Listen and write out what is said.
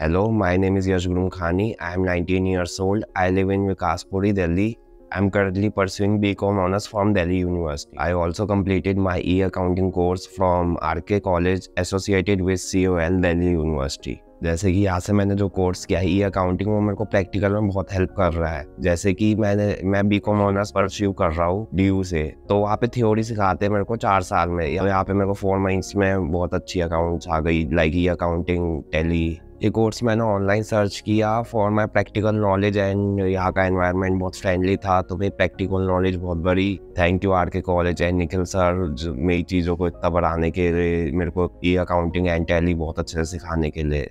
Hello, my name is Yash Khani. I am 19 years old. I live in Vikaspuri, Delhi. I am currently pursuing BCom honors from Delhi University. I also completed my e-accounting course from RK College associated with COL Delhi University. जैसे कि यहाँ से मैंने जो course किया है ई accounting वो मेरे को प्रैक्टिकल में बहुत हेल्प कर रहा है जैसे कि मैंने मैं बी कॉम ऑनर्स परस्यू कर रहा हूँ डी यू से तो वहाँ पे थ्योरी सिखाते हैं मेरे को चार साल में यहाँ पे मेरे को फोर मंथ्स में बहुत अच्छी अकाउंट्स आ गई लाइक ई अकाउंटिंग टेली ये कोर्स मैंने ऑनलाइन सर्च किया for my practical knowledge and यहाँ का एनवायरनमेंट बहुत फ्रेंडली था तो मेरी प्रैक्टिकल नॉलेज बहुत बड़ी thank you R K college and Nikhil sir मेरी चीज़ों को इतना बढ़ाने के लिए मेरे को ई अकाउंटिंग एंड टैली बहुत अच्छे से सिखाने के लिए